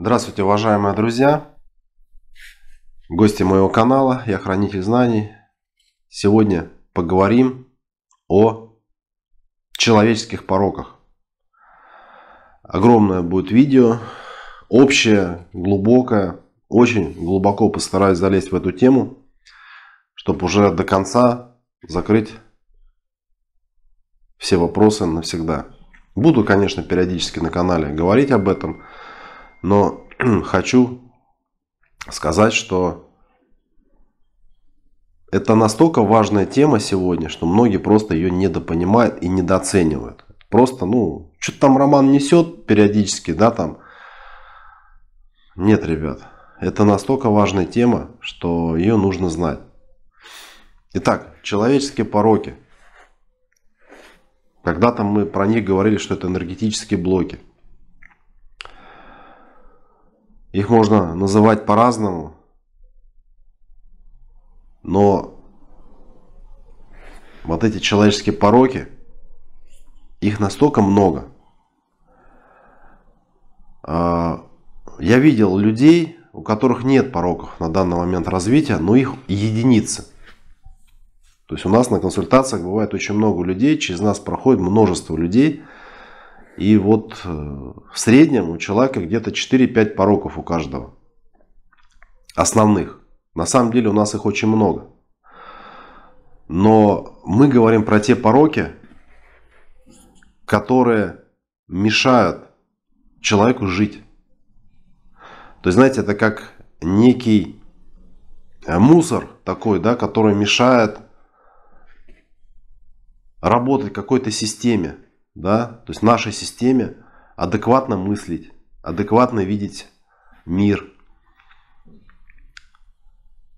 Здравствуйте, уважаемые друзья, гости моего канала, я хранитель знаний. Сегодня поговорим о человеческих пороках. Огромное будет видео, общее, глубокое, очень глубоко постараюсь залезть в эту тему, чтобы уже до конца закрыть все вопросы навсегда. Буду, конечно, периодически на канале говорить об этом – но хочу сказать, что это настолько важная тема сегодня, что многие просто ее недопонимают и недооценивают. Просто, ну, что-то там роман несет периодически, да, там. Нет, ребят, это настолько важная тема, что ее нужно знать. Итак, человеческие пороки. Когда-то мы про них говорили, что это энергетические блоки. Их можно называть по-разному, но вот эти человеческие пороки, их настолько много. А, я видел людей, у которых нет пороков на данный момент развития, но их единицы. То есть у нас на консультациях бывает очень много людей, через нас проходит множество людей – и вот э, в среднем у человека где-то 4-5 пороков у каждого. Основных. На самом деле у нас их очень много. Но мы говорим про те пороки, которые мешают человеку жить. То есть, знаете, это как некий э, мусор такой, да, который мешает работать какой-то системе да, то есть нашей системе адекватно мыслить, адекватно видеть мир.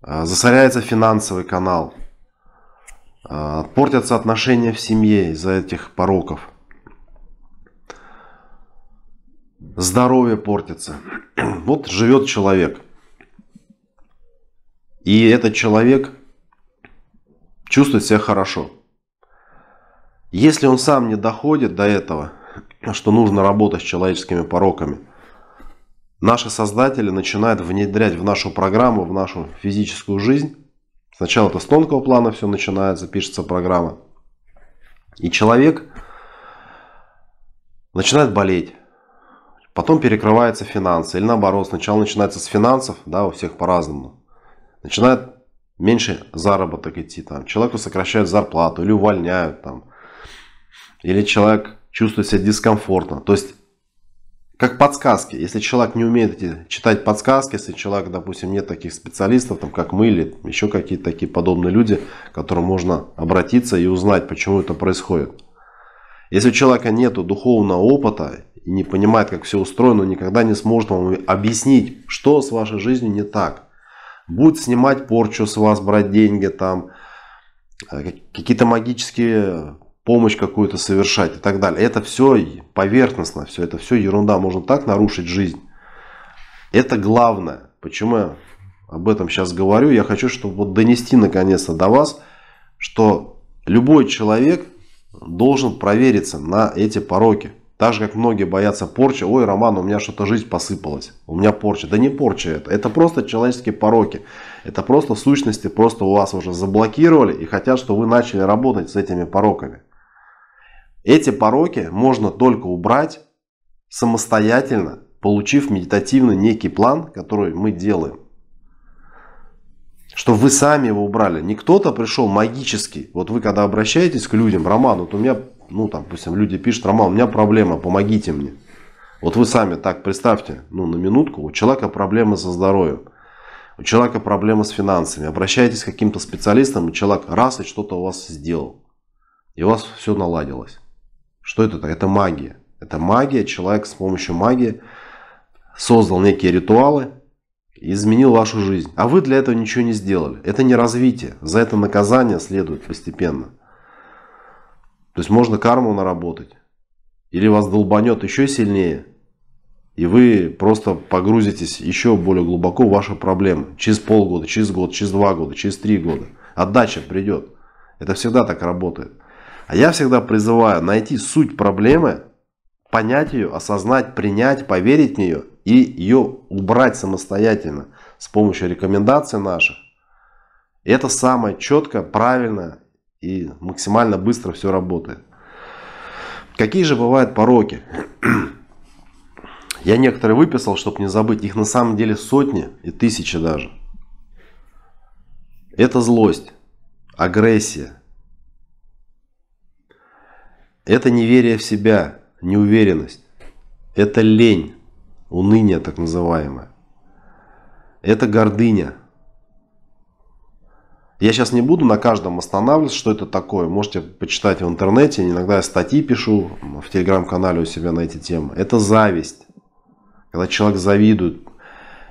А, засоряется финансовый канал, а, портятся отношения в семье из-за этих пороков. Здоровье портится. Вот живет человек. И этот человек чувствует себя хорошо. Если он сам не доходит до этого, что нужно работать с человеческими пороками, наши создатели начинают внедрять в нашу программу, в нашу физическую жизнь. Сначала это с тонкого плана все начинается, пишется программа. И человек начинает болеть. Потом перекрываются финансы. Или наоборот, сначала начинается с финансов, да, у всех по-разному. Начинает меньше заработок идти. Там. Человеку сокращают зарплату или увольняют. Там или человек чувствует себя дискомфортно. То есть, как подсказки. Если человек не умеет эти, читать подсказки, если человек, допустим, нет таких специалистов, там, как мы или еще какие-то такие подобные люди, к которым можно обратиться и узнать, почему это происходит. Если у человека нет духовного опыта и не понимает, как все устроено, он никогда не сможет вам объяснить, что с вашей жизнью не так. Будет снимать порчу с вас, брать деньги там, э, какие-то магические помощь какую-то совершать и так далее. Это все поверхностно, все это все ерунда. Можно так нарушить жизнь. Это главное. Почему я об этом сейчас говорю? Я хочу, чтобы вот донести наконец-то до вас, что любой человек должен провериться на эти пороки. Так же, как многие боятся порчи. Ой, Роман, у меня что-то жизнь посыпалась. У меня порча. Да не порча это. Это просто человеческие пороки. Это просто сущности, просто у вас уже заблокировали и хотят, чтобы вы начали работать с этими пороками. Эти пороки можно только убрать самостоятельно, получив медитативно некий план, который мы делаем. чтобы вы сами его убрали. Не кто-то пришел магически. Вот вы когда обращаетесь к людям, Роман, вот у меня, ну там, допустим, люди пишут, Роман, у меня проблема, помогите мне. Вот вы сами так представьте, ну на минутку, у человека проблемы со здоровьем, у человека проблемы с финансами. Обращайтесь к каким-то специалистам, и человек раз и что-то у вас сделал. И у вас все наладилось. Что это? Это магия. Это магия. Человек с помощью магии создал некие ритуалы изменил вашу жизнь. А вы для этого ничего не сделали. Это не развитие. За это наказание следует постепенно. То есть можно карму наработать. Или вас долбанет еще сильнее. И вы просто погрузитесь еще более глубоко в ваши проблемы. Через полгода, через год, через два года, через три года. Отдача придет. Это всегда так работает. А я всегда призываю найти суть проблемы, понять ее, осознать, принять, поверить в нее и ее убрать самостоятельно с помощью рекомендаций наших. И это самое четко, правильно и максимально быстро все работает. Какие же бывают пороки? Я некоторые выписал, чтобы не забыть. Их на самом деле сотни и тысячи даже. Это злость, агрессия, это неверие в себя, неуверенность. Это лень, уныние так называемое. Это гордыня. Я сейчас не буду на каждом останавливаться, что это такое. Можете почитать в интернете. Иногда я статьи пишу в телеграм-канале у себя на эти темы. Это зависть. Когда человек завидует.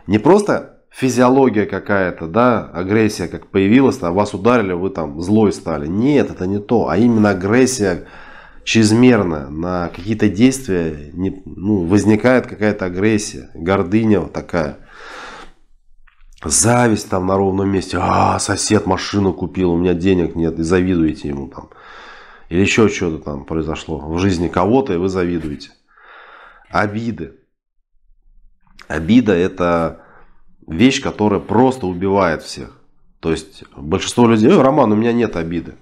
Не просто физиология какая-то, да, агрессия как появилась, а вас ударили, вы там злой стали. Нет, это не то. А именно агрессия чрезмерно на какие-то действия, не, ну, возникает какая-то агрессия, гордыня вот такая. Зависть там на ровном месте. А, сосед машину купил, у меня денег нет, и завидуете ему там. Или еще что-то там произошло в жизни кого-то, и вы завидуете. Обиды. Обида это вещь, которая просто убивает всех. То есть большинство людей, Роман, у меня нет обиды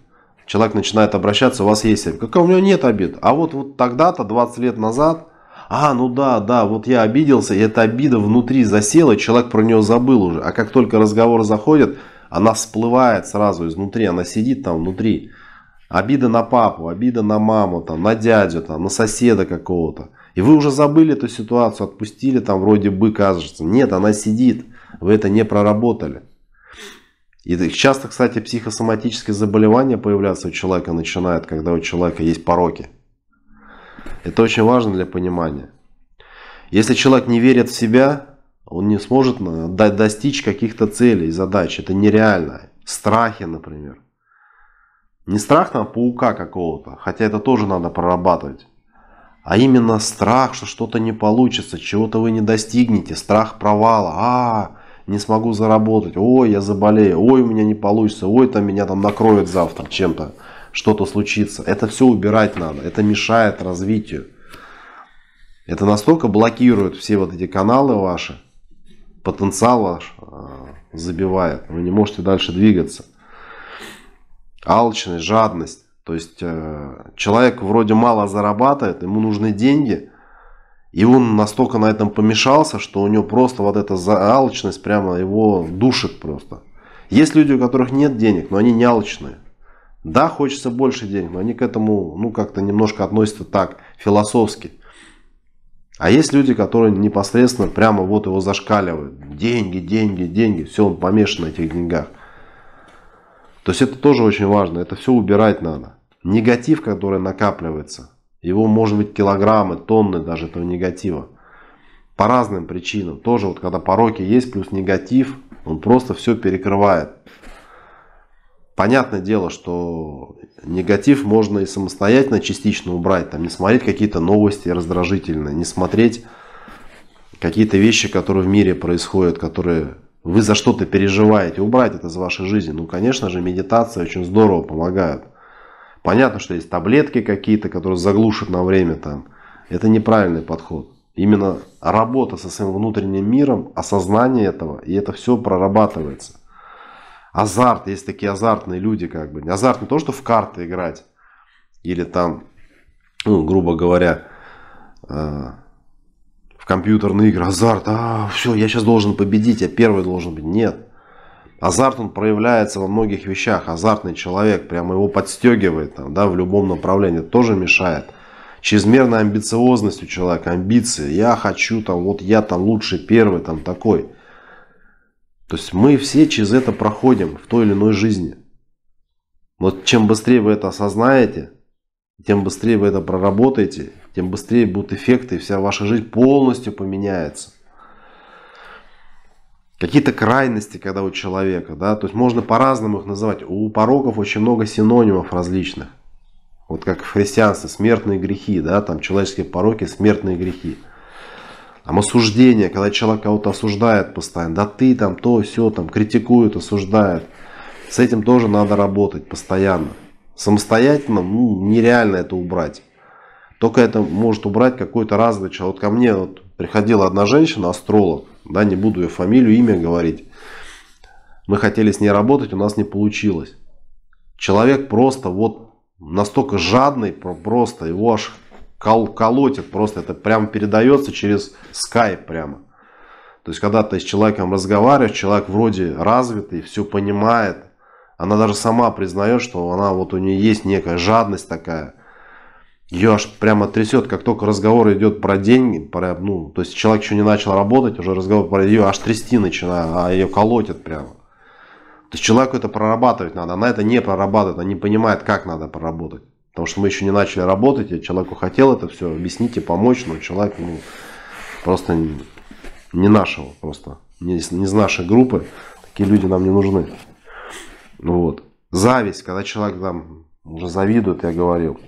человек начинает обращаться, у вас есть обид. как у него нет обид? А вот, вот тогда-то, 20 лет назад, а, ну да, да, вот я обиделся, и эта обида внутри засела, человек про нее забыл уже. А как только разговор заходит, она всплывает сразу изнутри, она сидит там внутри. Обида на папу, обида на маму, там, на дядю, там, на соседа какого-то. И вы уже забыли эту ситуацию, отпустили там вроде бы, кажется. Нет, она сидит, вы это не проработали. И часто, кстати, психосоматические заболевания появляются у человека начинают, когда у человека есть пороки. Это очень важно для понимания. Если человек не верит в себя, он не сможет э, достичь каких-то целей задач. Это нереально. Страхи, например. Не страх там паука какого-то, хотя это тоже надо прорабатывать. А именно страх, что что-то не получится, чего-то вы не достигнете, страх провала. А, -а, -а не смогу заработать, ой, я заболею, ой, у меня не получится, ой, там меня там накроют завтра чем-то, что-то случится. Это все убирать надо, это мешает развитию. Это настолько блокирует все вот эти каналы ваши, потенциал ваш а, забивает, вы не можете дальше двигаться. Алчность, жадность. То есть э, человек вроде мало зарабатывает, ему нужны деньги – и он настолько на этом помешался, что у него просто вот эта алчность прямо его душит просто. Есть люди, у которых нет денег, но они не алчные. Да, хочется больше денег, но они к этому ну как-то немножко относятся так, философски. А есть люди, которые непосредственно прямо вот его зашкаливают. Деньги, деньги, деньги. Все, он помешан на этих деньгах. То есть это тоже очень важно. Это все убирать надо. Негатив, который накапливается – его может быть килограммы, тонны даже этого негатива. По разным причинам. Тоже вот когда пороки есть плюс негатив, он просто все перекрывает. Понятное дело, что негатив можно и самостоятельно частично убрать. Там не смотреть какие-то новости раздражительные, не смотреть какие-то вещи, которые в мире происходят, которые вы за что-то переживаете, убрать это из вашей жизни. Ну, конечно же, медитация очень здорово помогает. Понятно, что есть таблетки какие-то, которые заглушат на время там. Это неправильный подход. Именно работа со своим внутренним миром, осознание этого, и это все прорабатывается. Азарт, есть такие азартные люди, как бы. Азарт не то, что в карты играть, или там, ну, грубо говоря, э, в компьютерные игры, азарт, а, все, я сейчас должен победить, я первый должен быть. Нет, Азарт он проявляется во многих вещах. Азартный человек прямо его подстегивает там, да, в любом направлении. Тоже мешает. Чрезмерная амбициозность у человека, амбиции. Я хочу там, вот я там лучший первый, там такой. То есть мы все через это проходим в той или иной жизни. Но чем быстрее вы это осознаете, тем быстрее вы это проработаете, тем быстрее будут эффекты, и вся ваша жизнь полностью поменяется какие-то крайности, когда у человека, да, то есть можно по-разному их называть. У пороков очень много синонимов различных. Вот как в христианстве смертные грехи, да, там человеческие пороки, смертные грехи. Там осуждение, когда человек кого-то осуждает постоянно, да ты там то, все там критикует, осуждает. С этим тоже надо работать постоянно. Самостоятельно ну, нереально это убрать. Только это может убрать какой-то разный человек. Вот ко мне вот Приходила одна женщина, астролог, да, не буду ее фамилию, имя говорить. Мы хотели с ней работать, у нас не получилось. Человек просто вот настолько жадный, просто его аж кол колотит, просто это прямо передается через скайп прямо. То есть, когда ты с человеком разговариваешь, человек вроде развитый, все понимает, она даже сама признает, что она вот у нее есть некая жадность такая ее аж прямо трясет, как только разговор идет про деньги, про, ну, то есть человек еще не начал работать, уже разговор про ее аж трясти начинает, а ее колотят прямо. То есть человеку это прорабатывать надо, она это не прорабатывает, она не понимает, как надо проработать. Потому что мы еще не начали работать, и человеку хотел это все объяснить и помочь, но человек ну, просто не, нашего, просто не, не из нашей группы. Такие люди нам не нужны. Вот. Зависть, когда человек там уже завидует, я говорил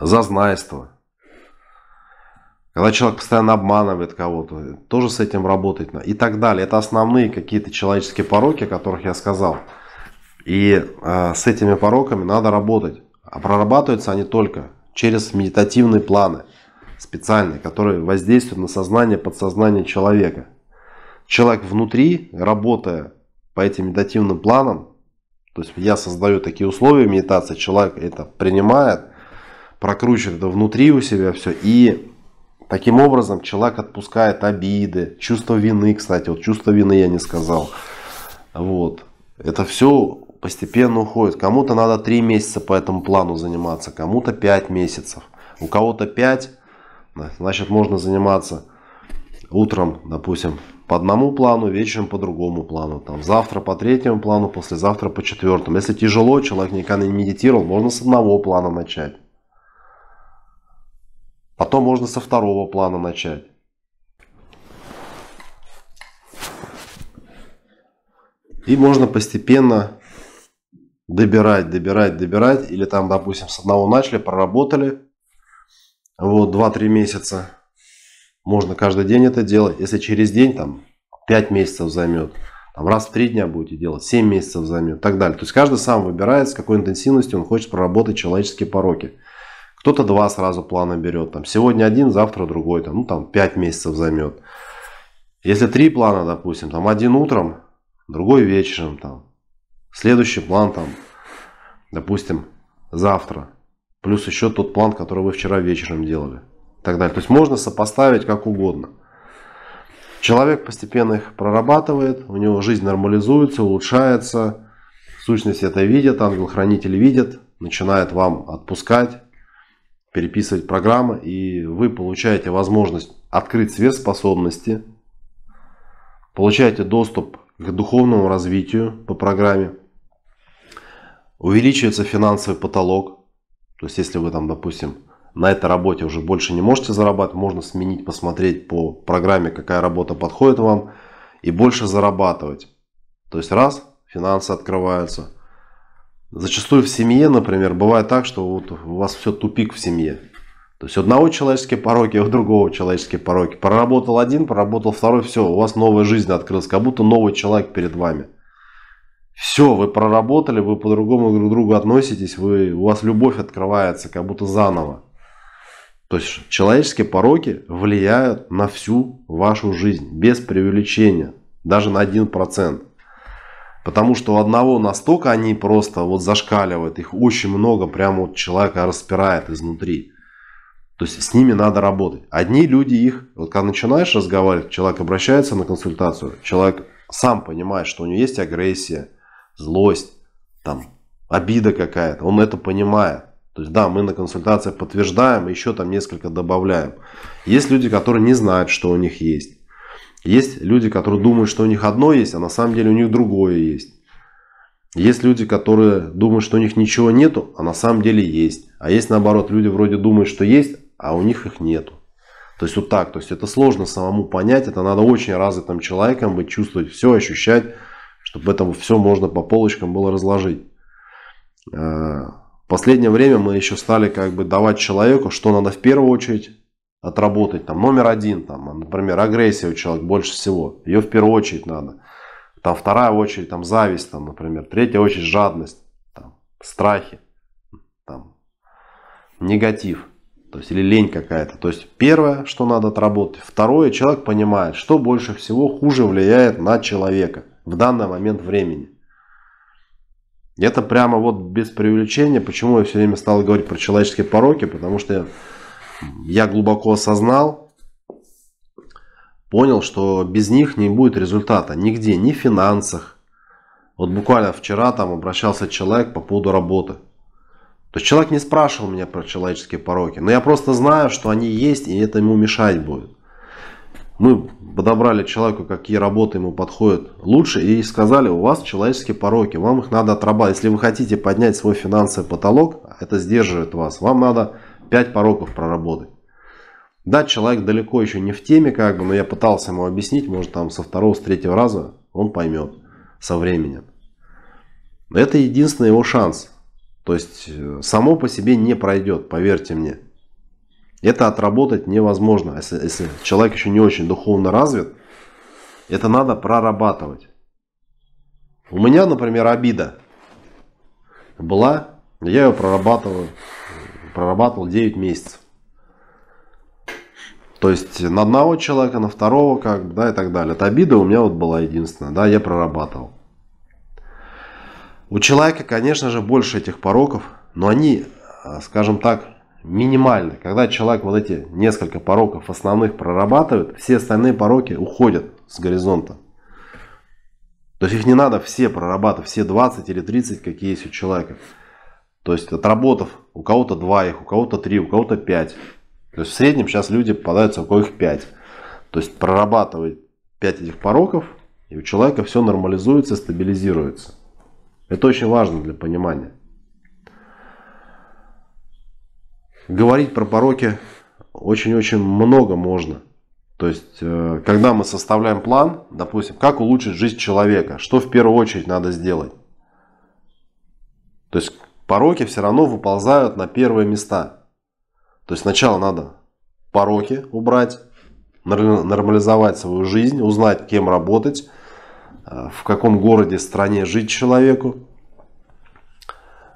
зазнайство. Когда человек постоянно обманывает кого-то, тоже с этим работать надо и так далее. Это основные какие-то человеческие пороки, о которых я сказал. И э, с этими пороками надо работать. А прорабатываются они только через медитативные планы специальные, которые воздействуют на сознание, подсознание человека. Человек внутри, работая по этим медитативным планам, то есть я создаю такие условия медитации, человек это принимает, прокручивает это внутри у себя все. И таким образом человек отпускает обиды, чувство вины, кстати, вот чувство вины я не сказал. Вот. Это все постепенно уходит. Кому-то надо 3 месяца по этому плану заниматься, кому-то 5 месяцев. У кого-то 5, значит можно заниматься утром, допустим, по одному плану, вечером по другому плану. Там, завтра по третьему плану, послезавтра по четвертому. Если тяжело, человек никогда не медитировал, можно с одного плана начать. Потом можно со второго плана начать. И можно постепенно добирать, добирать, добирать. Или там, допустим, с одного начали, проработали. Вот 2-3 месяца. Можно каждый день это делать. Если через день, там 5 месяцев займет. Там раз в 3 дня будете делать, 7 месяцев займет и так далее. То есть каждый сам выбирает, с какой интенсивностью он хочет проработать человеческие пороки. Кто-то два сразу плана берет. Там, сегодня один, завтра другой. Там, ну, там 5 месяцев займет. Если три плана, допустим, там один утром, другой вечером. Там. Следующий план, там, допустим, завтра. Плюс еще тот план, который вы вчера вечером делали. И так далее. То есть можно сопоставить как угодно. Человек постепенно их прорабатывает, у него жизнь нормализуется, улучшается. сущность это видит, ангел-хранитель видит, начинает вам отпускать переписывать программы, и вы получаете возможность открыть сверхспособности, получаете доступ к духовному развитию по программе, увеличивается финансовый потолок, то есть если вы там, допустим, на этой работе уже больше не можете зарабатывать, можно сменить, посмотреть по программе, какая работа подходит вам, и больше зарабатывать. То есть раз, финансы открываются – Зачастую в семье, например, бывает так, что вот у вас все тупик в семье. То есть у одного человеческие пороки, а у другого человеческие пороки. Проработал один, проработал второй, все, у вас новая жизнь открылась, как будто новый человек перед вами. Все, вы проработали, вы по-другому друг к другу относитесь, вы, у вас любовь открывается, как будто заново. То есть человеческие пороки влияют на всю вашу жизнь, без преувеличения, даже на 1%. Потому что у одного настолько они просто вот зашкаливают, их очень много, прямо вот человека распирает изнутри. То есть с ними надо работать. Одни люди их, вот когда начинаешь разговаривать, человек обращается на консультацию, человек сам понимает, что у него есть агрессия, злость, там обида какая-то, он это понимает. То есть да, мы на консультациях подтверждаем, еще там несколько добавляем. Есть люди, которые не знают, что у них есть. Есть люди, которые думают, что у них одно есть, а на самом деле у них другое есть. Есть люди, которые думают, что у них ничего нету, а на самом деле есть. А есть наоборот, люди вроде думают, что есть, а у них их нету. То есть вот так, то есть это сложно самому понять, это надо очень развитым человеком быть, чувствовать все, ощущать, чтобы это все можно по полочкам было разложить. Э, в последнее время мы еще стали как бы давать человеку, что надо в первую очередь отработать, там номер один, там например, агрессия у человека больше всего. Ее в первую очередь надо. Там вторая очередь, там зависть, там, например. Третья очередь жадность, там, страхи, там, негатив. То есть, или лень какая-то. То есть, первое, что надо отработать. Второе, человек понимает, что больше всего хуже влияет на человека в данный момент времени. Это прямо вот без привлечения почему я все время стал говорить про человеческие пороки, потому что я глубоко осознал, понял, что без них не будет результата нигде, ни в финансах. Вот буквально вчера там обращался человек по поводу работы. То есть человек не спрашивал меня про человеческие пороки, но я просто знаю, что они есть, и это ему мешать будет. Мы подобрали человеку, какие работы ему подходят лучше, и сказали, у вас человеческие пороки, вам их надо отрабатывать. Если вы хотите поднять свой финансовый потолок, это сдерживает вас, вам надо 5 пороков проработать. Да, человек далеко еще не в теме, как бы, но я пытался ему объяснить, может там со второго, с третьего раза он поймет со временем. Это единственный его шанс. То есть э, само по себе не пройдет, поверьте мне. Это отработать невозможно. Если, если человек еще не очень духовно развит, это надо прорабатывать. У меня, например, обида была, я ее прорабатывал, прорабатывал 9 месяцев. То есть на одного человека, на второго, как бы, да, и так далее. Это обида у меня вот была единственная, да, я прорабатывал. У человека, конечно же, больше этих пороков, но они, э, скажем так, минимальны. Когда человек вот эти несколько пороков основных прорабатывает, все остальные пороки уходят с горизонта. То есть их не надо все прорабатывать, все 20 или 30, какие есть у человека. То есть отработав, у кого-то 2 их, у кого-то 3, у кого-то 5. То есть в среднем сейчас люди попадаются, у коих 5. То есть прорабатывает 5 этих пороков, и у человека все нормализуется, стабилизируется. Это очень важно для понимания. Говорить про пороки очень-очень много можно. То есть, э, когда мы составляем план, допустим, как улучшить жизнь человека, что в первую очередь надо сделать. То есть, пороки все равно выползают на первые места. То есть сначала надо пороки убрать, нормализовать свою жизнь, узнать, кем работать, э, в каком городе, стране жить человеку.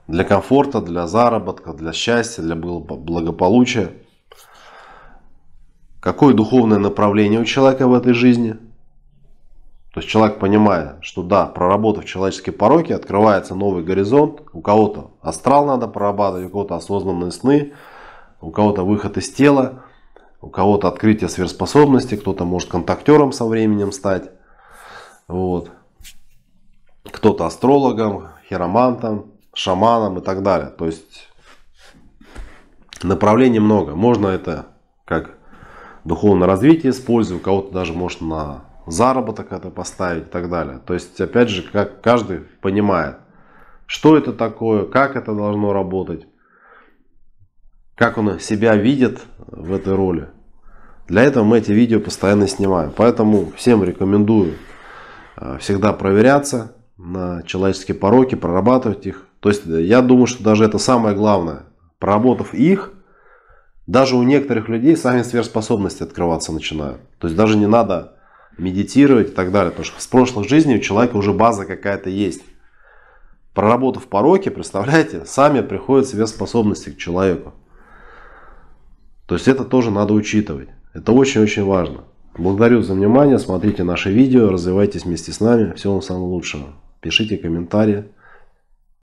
Для комфорта, для заработка, для счастья, для благополучия. Какое духовное направление у человека в этой жизни? То есть человек понимая, что да, проработав человеческие пороки, открывается новый горизонт. У кого-то астрал надо прорабатывать, у кого-то осознанные сны – у кого-то выход из тела, у кого-то открытие сверхспособности, кто-то может контактером со временем стать, вот. кто-то астрологом, хиромантом, шаманом и так далее. То есть направлений много. Можно это как духовное развитие использовать, у кого-то даже может на заработок это поставить и так далее. То есть, опять же, как каждый понимает, что это такое, как это должно работать как он себя видит в этой роли. Для этого мы эти видео постоянно снимаем. Поэтому всем рекомендую э, всегда проверяться на человеческие пороки, прорабатывать их. То есть э, я думаю, что даже это самое главное. Проработав их, даже у некоторых людей сами сверхспособности открываться начинают. То есть даже не надо медитировать и так далее. Потому что с прошлых жизней у человека уже база какая-то есть. Проработав пороки, представляете, сами приходят сверхспособности к человеку. То есть это тоже надо учитывать. Это очень-очень важно. Благодарю за внимание, смотрите наши видео, развивайтесь вместе с нами. Всего вам самого лучшего. Пишите комментарии.